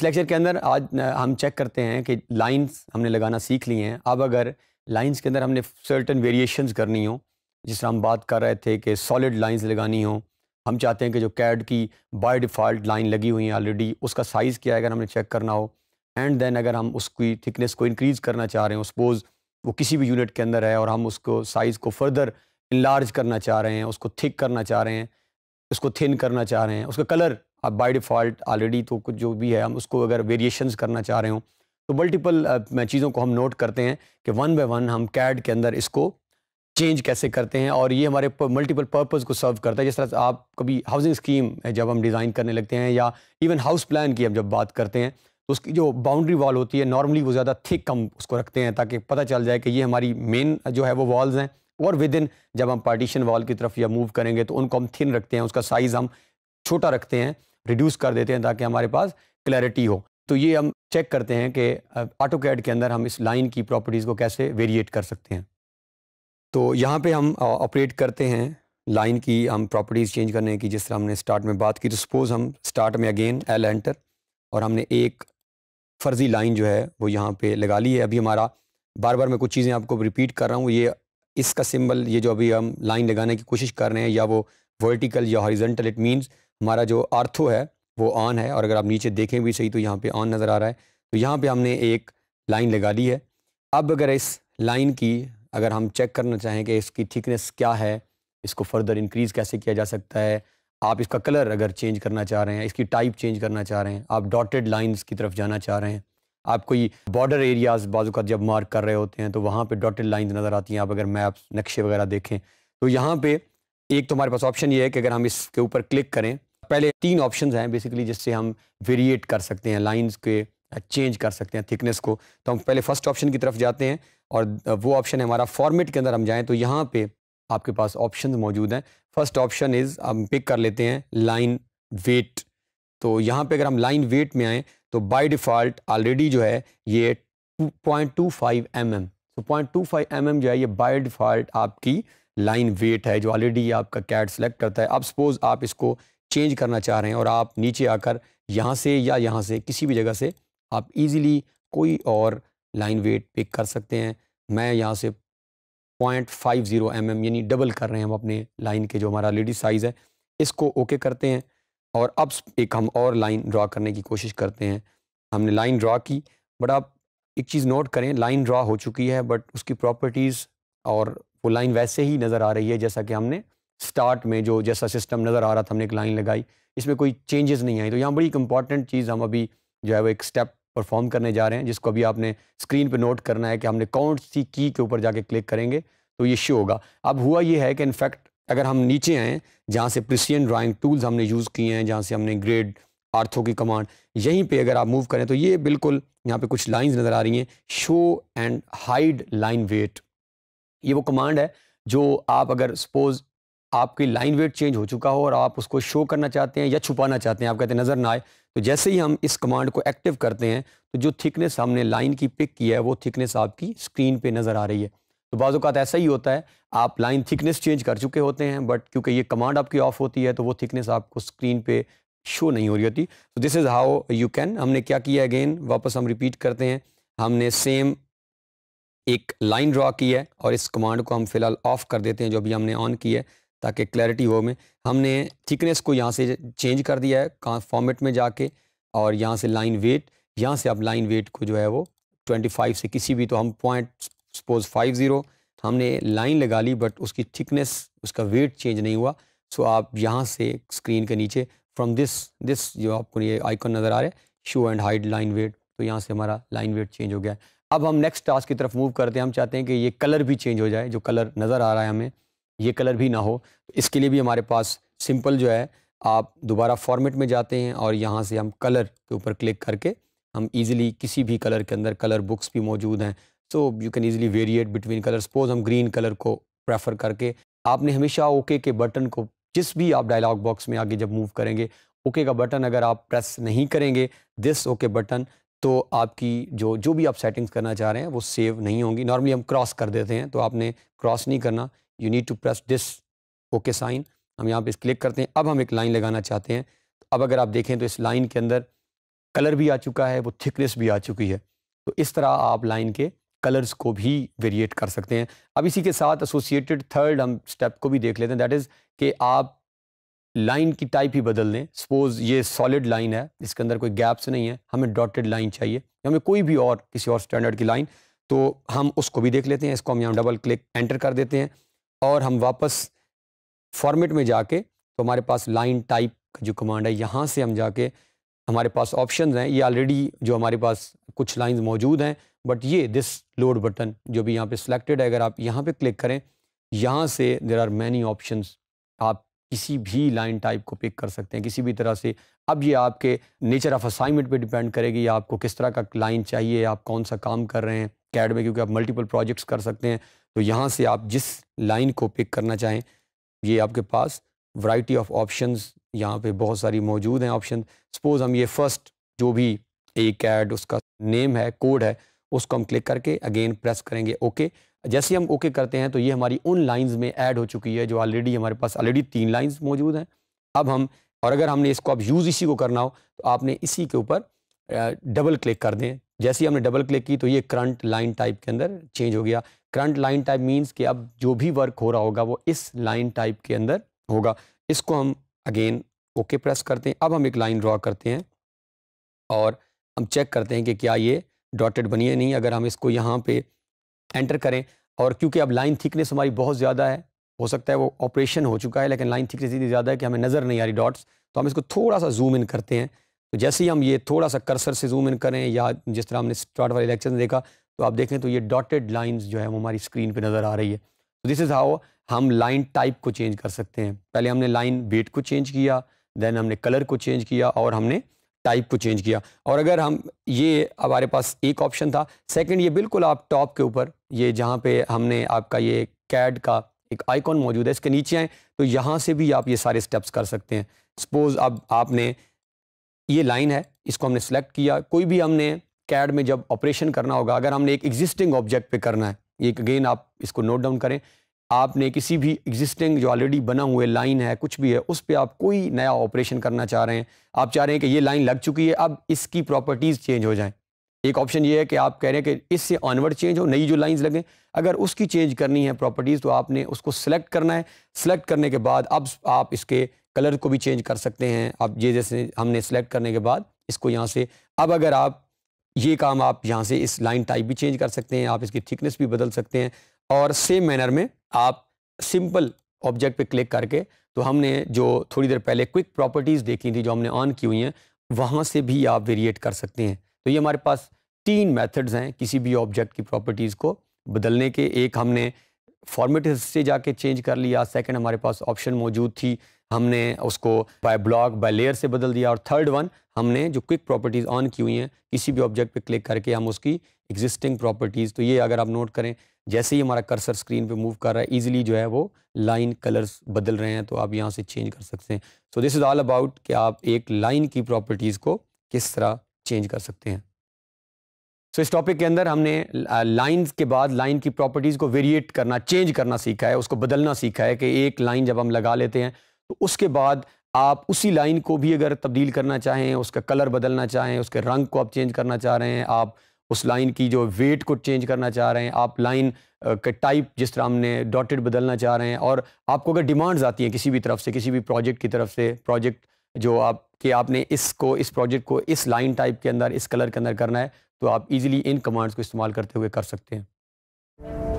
इस लेक्चर के अंदर आज हम चेक करते हैं कि लाइंस हमने लगाना सीख ली हैं अब अगर लाइंस के अंदर हमने सर्टन वेरिएशंस करनी हो जिस तरह हम बात कर रहे थे कि सॉलिड लाइंस लगानी हो हम चाहते हैं कि जो कैड की बाय डिफ़ॉल्ट लाइन लगी हुई है ऑलरेडी उसका साइज़ क्या है अगर हमने चेक करना हो एंड देन अगर हम उसकी थिकनेस को इनक्रीज़ करना चाह रहे हो सपोज़ वो किसी भी यूनिट के अंदर है और हम उसको साइज़ को फर्दर इलार्ज करना चाह रहे हैं उसको थिक करना चाह रहे हैं उसको थिन करना चाह रहे हैं उसका कलर अब बाय डिफ़ॉल्ट ऑलरेडी तो कुछ जो भी है हम उसको अगर वेरिएशंस करना चाह रहे हो तो मल्टीपल चीज़ों को हम नोट करते हैं कि वन बाय वन हम कैड के अंदर इसको चेंज कैसे करते हैं और ये हमारे मल्टीपल पर्पज़ को सर्व करता है जिस तरह आप कभी हाउसिंग स्कीम जब हम डिज़ाइन करने लगते हैं या इवन हाउस प्लान की हम जब बात करते हैं तो उसकी जो बाउंड्री वॉल होती है नॉर्मली वो ज़्यादा थिक हम उसको रखते हैं ताकि पता चल जाए कि ये हमारी मेन जो है वो वॉल्स हैं और विद इन जब हम पार्टीशन वॉल की तरफ या मूव करेंगे तो उनको हम थिन रखते हैं उसका साइज़ हम छोटा रखते हैं रिड्यूस कर देते हैं ताकि हमारे पास क्लैरिटी हो तो ये हम चेक करते हैं कि ऑटो कैड के अंदर हम इस लाइन की प्रॉपर्टीज़ को कैसे वेरिएट कर सकते हैं तो यहाँ पे हम ऑपरेट करते हैं लाइन की हम प्रॉपर्टीज़ चेंज करने की जिस तरह हमने स्टार्ट में बात की तो सपोज़ हम स्टार्ट में अगेन एल एंटर और हमने एक फर्जी लाइन जो है वो यहाँ पे लगा ली है अभी हमारा बार बार मैं कुछ चीज़ें आपको रिपीट कर रहा हूँ ये इसका सिम्बल ये जो अभी हम लाइन लगाने की कोशिश कर रहे हैं या वो वर्टिकल या हॉरिजेंटल इट मीन्स हमारा जो आर्थो है वो ऑन है और अगर आप नीचे देखें भी सही तो यहाँ पे ऑन नज़र आ रहा है तो यहाँ पे हमने एक लाइन लगा ली है अब अगर इस लाइन की अगर हम चेक करना चाहें कि इसकी थिकनेस क्या है इसको फर्दर इंक्रीज़ कैसे किया जा सकता है आप इसका कलर अगर चेंज करना चाह रहे हैं इसकी टाइप चेंज करना चाह रहे हैं आप डॉटेड लाइन्स की तरफ जाना चाह रहे हैं आप कोई बॉर्डर एरियाज़ बाजू का जब मार्क कर रहे होते हैं तो वहाँ पे डॉटेड लाइंस नज़र आती हैं आप अगर मैप्स नक्शे वगैरह देखें तो यहाँ पे एक तो हमारे पास ऑप्शन ये है कि अगर हम इसके ऊपर क्लिक करें पहले तीन ऑप्शंस हैं बेसिकली जिससे हम वेरिएट कर सकते हैं लाइंस के चेंज कर सकते हैं थिकनेस को तो हम पहले फर्स्ट ऑप्शन की तरफ जाते हैं और वो ऑप्शन है हमारा फॉर्मेट के अंदर हम जाएँ तो यहाँ पर आपके पास ऑप्शन मौजूद हैं फर्स्ट ऑप्शन इज़ हम पिक कर लेते हैं लाइन वेट तो यहाँ पे अगर हम लाइन वेट में आएँ तो बाय डिफ़ॉल्ट ऑलरेडी जो है ये point two five M M तो point two five M M जो है ये बाय डिफ़ॉल्ट आपकी लाइन वेट है जो ऑलरेडी आपका कैट सेलेक्ट करता है अब सपोज़ आप इसको चेंज करना चाह रहे हैं और आप नीचे आकर यहाँ से या यहाँ से किसी भी जगह से आप इजीली कोई और लाइन वेट पिक कर सकते हैं मैं यहाँ से point five zero M M यानी डबल कर रहे हैं हम अपने लाइन के जो हमारा लेडी साइज़ है इसको ओके करते हैं और अब एक हम और लाइन ड्रा करने की कोशिश करते हैं हमने लाइन ड्रा की बट आप एक चीज़ नोट करें लाइन ड्रा हो चुकी है बट उसकी प्रॉपर्टीज़ और वो लाइन वैसे ही नज़र आ रही है जैसा कि हमने स्टार्ट में जो जैसा सिस्टम नज़र आ रहा था हमने एक लाइन लगाई इसमें कोई चेंजेस नहीं आई तो यहाँ बड़ी एक इंपॉर्टेंट चीज़ हम अभी जो है वो एक स्टेप परफॉर्म करने जा रहे हैं जिसको अभी आपने स्क्रीन पे नोट करना है कि हमने कौन सी की के ऊपर जाके क्लिक करेंगे तो ये शो होगा अब हुआ ये है कि इनफैक्ट अगर हम नीचे आएँ जहाँ से प्रिसियन ड्राइंग टूल्स हमने यूज़ किए हैं जहाँ से हमने ग्रेड आर्थों की कमांड यहीं पे अगर आप मूव करें तो ये बिल्कुल यहाँ पे कुछ लाइंस नज़र आ रही हैं show and hide line weight ये वो कमांड है जो आप अगर सपोज़ आपकी लाइन वेट चेंज हो चुका हो और आप उसको शो करना चाहते हैं या छुपाना चाहते हैं आप कहते हैं नज़र ना आए तो जैसे ही हम इस कमांड को एक्टिव करते हैं तो जो थिकनेस हमने लाइन की पिक की है वो थिकनेस आपकी स्क्रीन पे नज़र आ रही है तो बाज़ात ऐसा ही होता है आप लाइन थिकनेस चेंज कर चुके होते हैं बट क्योंकि ये कमांड आपकी ऑफ होती है तो वो थिकनेस आपको स्क्रीन पे शो नहीं हो रही होती तो this is how you can हमने क्या किया अगेन वापस हम रिपीट करते हैं हमने सेम एक लाइन ड्रा की है और इस कमांड को हम फिलहाल ऑफ कर देते हैं जो अभी हमने ऑन की है ताकि क्लैरिटी हो में हमने थिकनेस को यहाँ से चेंज कर दिया है फॉर्मेट में जाके और यहाँ से लाइन वेट यहाँ से आप लाइन वेट को जो है वो 25 से किसी भी तो हम पॉइंट सपोज 50 हमने लाइन लगा ली बट उसकी थिकनेस उसका वेट चेंज नहीं हुआ सो आप यहाँ से स्क्रीन के नीचे फ्रॉम दिस दिस जो आपको ये आइकन नज़र आ रहा है show and hide line weight तो यहाँ से हमारा लाइन वेट चेंज हो गया है अब हम नेक्स्ट टास्क की तरफ मूव करते हैं हम चाहते हैं कि ये कलर भी चेंज हो जाए जो कलर नज़र आ रहा है हमें ये कलर भी ना हो इसके लिए भी हमारे पास सिंपल जो है आप दोबारा फॉर्मेट में जाते हैं और यहाँ से हम कलर के ऊपर क्लिक करके हम इजीली किसी भी कलर के अंदर कलर बुक्स भी मौजूद हैं so you can easily variate between colour suppose हम ग्रीन कलर को प्रेफर करके आपने हमेशा ओके के बटन को जिस भी आप डायलॉग बॉक्स में आगे जब मूव करेंगे ओके का बटन अगर आप प्रेस नहीं करेंगे दिस ओके बटन तो आपकी जो जो भी आप सेटिंग्स करना चाह रहे हैं वो सेव नहीं होंगी नॉर्मली हम क्रॉस कर देते हैं तो आपने क्रॉस नहीं करना you need to press this okay sign हम यहाँ पे इस क्लिक करते हैं अब हम एक लाइन लगाना चाहते हैं तो अब अगर आप देखें तो इस लाइन के अंदर कलर भी आ चुका है वो थिकनेस भी आ चुकी है तो इस तरह आप लाइन के कलर्स को भी वेरिएट कर सकते हैं अब इसी के साथ एसोसिएटेड थर्ड हम स्टेप को भी देख लेते हैं दैट इज़ कि आप लाइन की टाइप ही बदल दें सपोज़ ये सॉलिड लाइन है इसके अंदर कोई गैप्स नहीं है हमें डॉटेड लाइन चाहिए हमें कोई भी और किसी और स्टैंडर्ड की लाइन तो हम उसको भी देख लेते हैं इसको हम यहाँ डबल क्लिक एंटर कर देते हैं और हम वापस फॉर्मेट में जाके तो हमारे पास लाइन टाइप का जो कमांड है यहाँ से हम जाके हमारे पास ऑप्शन हैं ये ऑलरेडी जो हमारे पास कुछ लाइंस मौजूद हैं बट ये दिस लोड बटन जो भी यहाँ पे सिलेक्टेड है अगर आप यहाँ पे क्लिक करें यहाँ से देर आर मैनी ऑप्शन आप किसी भी लाइन टाइप को पिक कर सकते हैं किसी भी तरह से अब ये आपके नेचर ऑफ असाइनमेंट पे डिपेंड करेगी आपको किस तरह का लाइन चाहिए आप कौन सा काम कर रहे हैं कैड में क्योंकि आप मल्टीपल प्रोजेक्ट्स कर सकते हैं तो यहाँ से आप जिस लाइन को पिक करना चाहें ये आपके पास वैरायटी ऑफ ऑप्शन यहाँ पे बहुत सारी मौजूद हैं ऑप्शन सपोज़ हम ये फ़र्स्ट जो भी एक एड उसका नेम है कोड है उसको हम क्लिक करके अगेन प्रेस करेंगे ओके जैसे हम ओके करते हैं तो ये हमारी उन लाइंस में ऐड हो चुकी है जो ऑलरेडी हमारे पास ऑलरेडी तीन लाइंस मौजूद हैं अब हम और अगर हमने इसको अब यूज़ इसी को करना हो तो आपने इसी के ऊपर डबल क्लिक कर दें जैसे ही हमने डबल क्लिक की तो ये करंट लाइन टाइप के अंदर चेंज हो गया करंट लाइन टाइप मीन्स कि अब जो भी वर्क हो रहा होगा वो इस लाइन टाइप के अंदर होगा इसको हम अगेन ओके okay प्रेस करते हैं अब हम एक लाइन ड्रॉ करते हैं और हम चेक करते हैं कि क्या ये डॉटेड बनी है नहीं अगर हम इसको यहाँ पे एंटर करें और क्योंकि अब लाइन थिकनेस हमारी बहुत ज़्यादा है हो सकता है वो ऑपरेशन हो चुका है लेकिन लाइन थिकनेस इतनी ज़्यादा है कि हमें नज़र नहीं आ रही डॉट्स तो हम इसको थोड़ा सा जूम इन करते हैं तो जैसे ही हम ये थोड़ा सा कर्सर से जूम इन करें या जिस तरह हमने स्टार्ट वाले लेक्चर में देखा तो आप देखें तो ये डॉटेड लाइंस जो है वो हमारी स्क्रीन पे नज़र आ रही है तो दिस इज़ हाउ हम लाइन टाइप को चेंज कर सकते हैं पहले हमने लाइन वेट को चेंज किया देन हमने कलर को चेंज किया और हमने टाइप को चेंज किया और अगर हम ये हमारे पास एक ऑप्शन था सेकंड ये बिल्कुल आप टॉप के ऊपर ये जहाँ पे हमने आपका ये कैड का एक आइकॉन मौजूद है इसके नीचे आए तो यहाँ से भी आप ये सारे स्टेप्स कर सकते हैं सपोज़ अब आपने ये लाइन है इसको हमने सेलेक्ट किया कोई भी हमने कैड में जब ऑपरेशन करना होगा अगर हमने एक एग्जिस्टिंग ऑब्जेक्ट पे करना है एक अगेन आप इसको नोट डाउन करें आपने किसी भी एग्जिस्टिंग जो ऑलरेडी बना हुए लाइन है कुछ भी है उस पर आप कोई नया ऑपरेशन करना चाह रहे हैं आप चाह रहे हैं कि ये लाइन लग चुकी है अब इसकी प्रॉपर्टीज़ चेंज हो जाएँ एक ऑप्शन ये है कि आप कह रहे हैं कि इससे ऑनवर्ड चेंज हो नई जो लाइंस लगें अगर उसकी चेंज करनी है प्रॉपर्टीज़ तो आपने उसको सेलेक्ट करना है सिलेक्ट करने के बाद अब आप इसके कलर को भी चेंज कर सकते हैं अब ये जैसे हमने सेलेक्ट करने के बाद इसको यहाँ से अब अगर आप ये काम आप यहाँ से इस लाइन टाइप भी चेंज कर सकते हैं आप इसकी थिकनेस भी बदल सकते हैं और सेम मैनर में आप सिंपल ऑब्जेक्ट पे क्लिक करके तो हमने जो थोड़ी देर पहले क्विक प्रॉपर्टीज़ देखी थी जो हमने ऑन की हुई हैं वहाँ से भी आप वेरिएट कर सकते हैं तो ये हमारे पास तीन मेथड्स हैं किसी भी ऑब्जेक्ट की प्रॉपर्टीज़ को बदलने के एक हमने फॉर्मेट से जाके चेंज कर लिया सेकंड हमारे पास ऑप्शन मौजूद थी हमने उसको बाय ब्लॉक बाय लेयर से बदल दिया और थर्ड वन हमने जो क्विक प्रॉपर्टीज़ ऑन की हुई हैं किसी भी ऑब्जेक्ट पे क्लिक करके हम उसकी एग्जिस्टिंग प्रॉपर्टीज़ तो ये अगर आप नोट करें जैसे ही हमारा कर्सर स्क्रीन पे मूव कर रहा है इजीली जो है वो लाइन कलर्स बदल रहे हैं तो आप यहाँ से चेंज कर सकते हैं so this is all about कि आप एक लाइन की प्रॉपर्टीज़ को किस तरह चेंज कर सकते हैं सो so, इस टॉपिक के अंदर हमने लाइन के बाद लाइन की प्रॉपर्टीज़ को वेरिएट करना चेंज करना सीखा है उसको बदलना सीखा है कि एक लाइन जब हम लगा लेते हैं तो उसके बाद आप उसी लाइन को भी अगर तब्दील करना चाहें उसका कलर बदलना चाहें उसके रंग को आप चेंज करना चाह रहे हैं आप उस लाइन की जो वेट को चेंज करना चाह रहे हैं आप लाइन का टाइप जिस तरह हमने डॉटेड बदलना चाह रहे हैं और आपको अगर डिमांड्स आती हैं किसी भी तरफ से किसी भी प्रोजेक्ट की तरफ से प्रोजेक्ट जो आप कि आपने इसको इस प्रोजेक्ट को इस लाइन टाइप के अंदर इस कलर के अंदर करना है तो आप इजीली इन कमांड्स को इस्तेमाल करते हुए कर सकते हैं